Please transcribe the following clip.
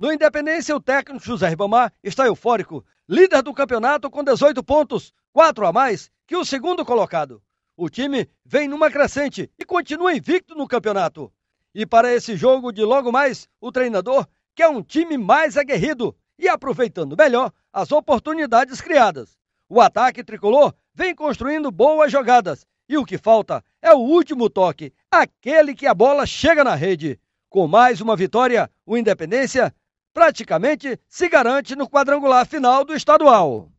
No Independência, o técnico José Ribamar está eufórico, líder do campeonato com 18 pontos, 4 a mais que o segundo colocado. O time vem numa crescente e continua invicto no campeonato. E para esse jogo de logo mais, o treinador quer é um time mais aguerrido e aproveitando melhor as oportunidades criadas. O ataque tricolor vem construindo boas jogadas e o que falta é o último toque, aquele que a bola chega na rede. Com mais uma vitória, o Independência praticamente se garante no quadrangular final do estadual.